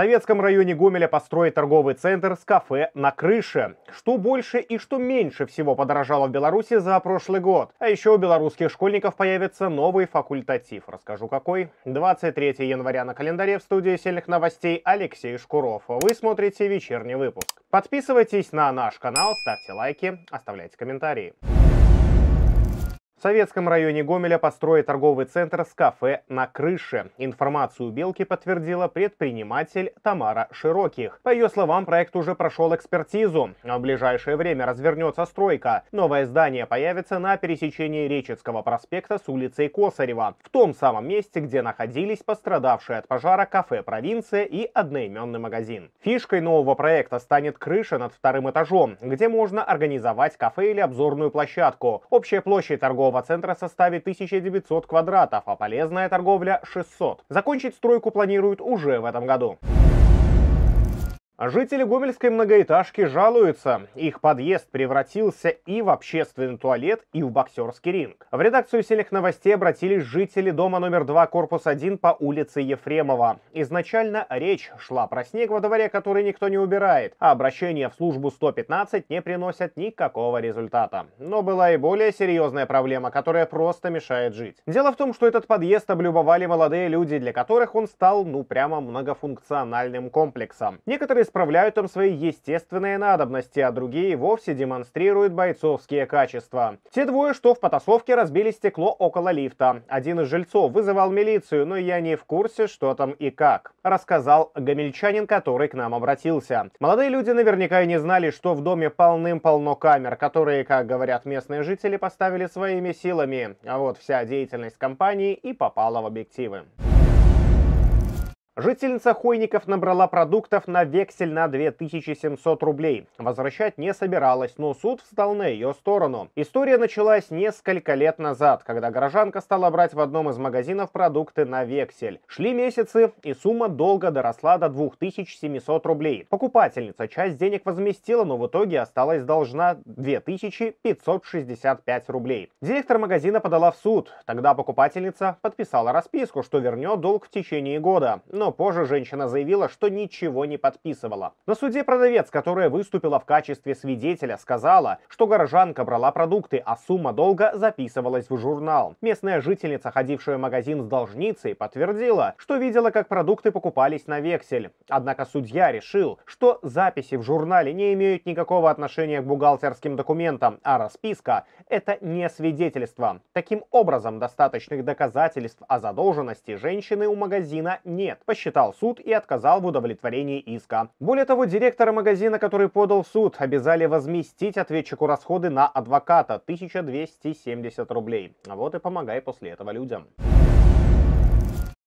советском районе Гомеля построят торговый центр с кафе на крыше. Что больше и что меньше всего подорожало в Беларуси за прошлый год. А еще у белорусских школьников появится новый факультатив. Расскажу какой. 23 января на календаре в студии сильных новостей Алексей Шкуров. Вы смотрите вечерний выпуск. Подписывайтесь на наш канал, ставьте лайки, оставляйте комментарии. В советском районе Гомеля построят торговый центр с кафе на крыше. Информацию «Белки» подтвердила предприниматель Тамара Широких. По ее словам, проект уже прошел экспертизу. А в ближайшее время развернется стройка. Новое здание появится на пересечении Речицкого проспекта с улицей Косарева, в том самом месте, где находились пострадавшие от пожара кафе «Провинция» и одноименный магазин. Фишкой нового проекта станет крыша над вторым этажом, где можно организовать кафе или обзорную площадку. Общая площадь торгового торгового центра составит 1900 квадратов, а полезная торговля 600. Закончить стройку планируют уже в этом году. А жители гомельской многоэтажки жалуются. Их подъезд превратился и в общественный туалет, и в боксерский ринг. В редакцию сельных новостей обратились жители дома номер 2, корпус 1 по улице Ефремова. Изначально речь шла про снег во дворе, который никто не убирает, а обращения в службу 115 не приносят никакого результата. Но была и более серьезная проблема, которая просто мешает жить. Дело в том, что этот подъезд облюбовали молодые люди, для которых он стал, ну прямо многофункциональным комплексом. Некоторые справляют там свои естественные надобности, а другие вовсе демонстрируют бойцовские качества. Те двое, что в потасовке разбили стекло около лифта. Один из жильцов вызывал милицию, но я не в курсе, что там и как. Рассказал гамельчанин, который к нам обратился. Молодые люди наверняка и не знали, что в доме полным-полно камер, которые, как говорят местные жители, поставили своими силами. А вот вся деятельность компании и попала в объективы. Жительница Хойников набрала продуктов на вексель на 2700 рублей. Возвращать не собиралась, но суд встал на ее сторону. История началась несколько лет назад, когда горожанка стала брать в одном из магазинов продукты на вексель. Шли месяцы, и сумма долго доросла до 2700 рублей. Покупательница часть денег возместила, но в итоге осталась должна 2565 рублей. Директор магазина подала в суд. Тогда покупательница подписала расписку, что вернет долг в течение года но позже женщина заявила, что ничего не подписывала. На суде продавец, которая выступила в качестве свидетеля, сказала, что горожанка брала продукты, а сумма долга записывалась в журнал. Местная жительница, ходившая в магазин с должницей, подтвердила, что видела, как продукты покупались на вексель. Однако судья решил, что записи в журнале не имеют никакого отношения к бухгалтерским документам, а расписка – это не свидетельство. Таким образом, достаточных доказательств о задолженности женщины у магазина нет, посчитал суд и отказал в удовлетворении иска. Более того, директора магазина, который подал в суд, обязали возместить ответчику расходы на адвоката 1270 рублей. А Вот и помогай после этого людям.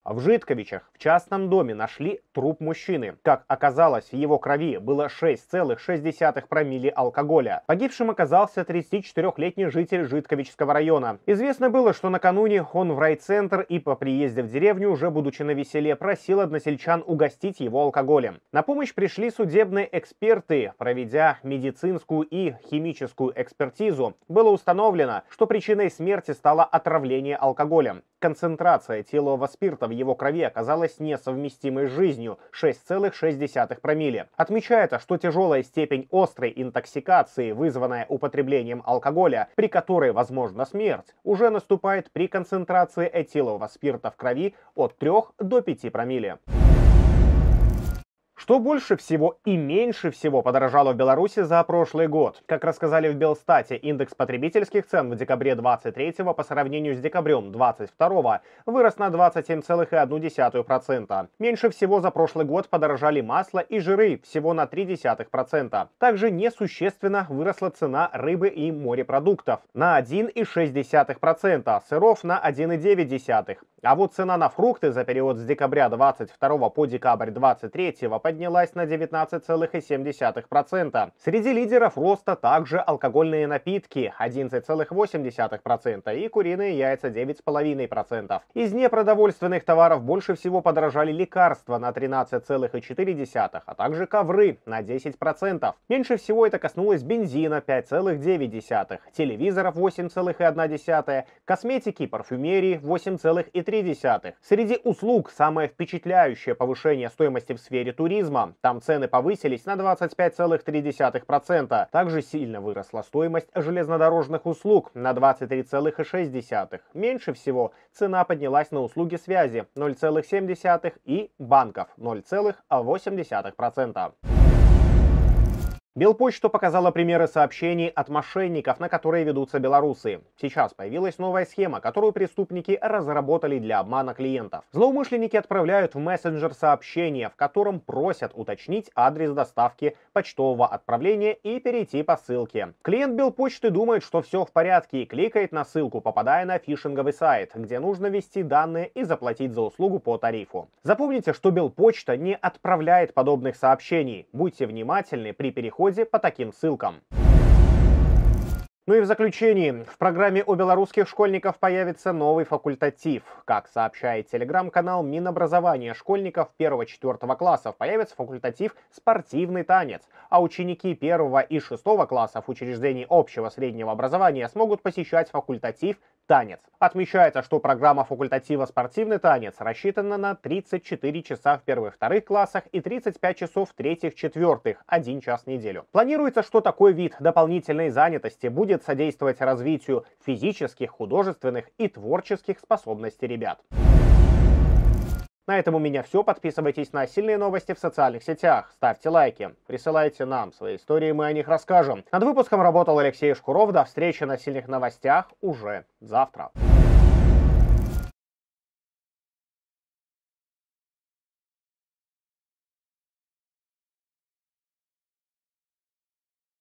А в Житковичах в частном доме нашли труп мужчины. Как оказалось, в его крови было 6,6 промилле алкоголя. Погибшим оказался 34-летний житель Житковичского района. Известно было, что накануне он в райцентр и по приезде в деревню, уже будучи на веселе, просил односельчан угостить его алкоголем. На помощь пришли судебные эксперты. Проведя медицинскую и химическую экспертизу, было установлено, что причиной смерти стало отравление алкоголем. Концентрация этилового спирта в его крови оказалась несовместимой с жизнью 6,6 промилле. Отмечается, что тяжелая степень острой интоксикации, вызванная употреблением алкоголя, при которой возможна смерть, уже наступает при концентрации этилового спирта в крови от 3 до 5 промилле. Что больше всего и меньше всего подорожало в Беларуси за прошлый год? Как рассказали в Белстате, индекс потребительских цен в декабре 23 по сравнению с декабрем 22 вырос на 27,1%. Меньше всего за прошлый год подорожали масло и жиры, всего на 0,3%. Также несущественно выросла цена рыбы и морепродуктов на 1,6%, сыров на 1,9%. А вот цена на фрукты за период с декабря 22 по декабрь 23 поднялась на 19,7%. Среди лидеров роста также алкогольные напитки 11,8% и куриные яйца 9,5%. Из непродовольственных товаров больше всего подорожали лекарства на 13,4%, а также ковры на 10%. Меньше всего это коснулось бензина 5,9%, телевизоров 8,1%, косметики, парфюмерии 8,3%. Среди услуг самое впечатляющее повышение стоимости в сфере туризма «Призма». Там цены повысились на 25,3%. Также сильно выросла стоимость железнодорожных услуг на 23,6%. Меньше всего цена поднялась на услуги связи 0,7% и банков 0,8%. Белпочта показала примеры сообщений от мошенников, на которые ведутся белорусы. Сейчас появилась новая схема, которую преступники разработали для обмана клиентов. Злоумышленники отправляют в мессенджер сообщение, в котором просят уточнить адрес доставки почтового отправления и перейти по ссылке. Клиент Белпочты думает, что все в порядке и кликает на ссылку, попадая на фишинговый сайт, где нужно ввести данные и заплатить за услугу по тарифу. Запомните, что Белпочта не отправляет подобных сообщений. Будьте внимательны при переходе переходе по таким ссылкам. Ну и в заключении, в программе у белорусских школьников появится новый факультатив. Как сообщает телеграм-канал Минобразования школьников 1-4 классов, появится факультатив «Спортивный танец», а ученики 1 и 6 классов учреждений общего среднего образования смогут посещать факультатив танец. Отмечается, что программа факультатива «Спортивный танец» рассчитана на 34 часа в первых-вторых классах и 35 часов в третьих-четвертых, один час в неделю. Планируется, что такой вид дополнительной занятости будет содействовать развитию физических, художественных и творческих способностей ребят. На этом у меня все. Подписывайтесь на сильные новости в социальных сетях, ставьте лайки, присылайте нам свои истории, мы о них расскажем. Над выпуском работал Алексей Шкуров. До встречи на сильных новостях уже завтра.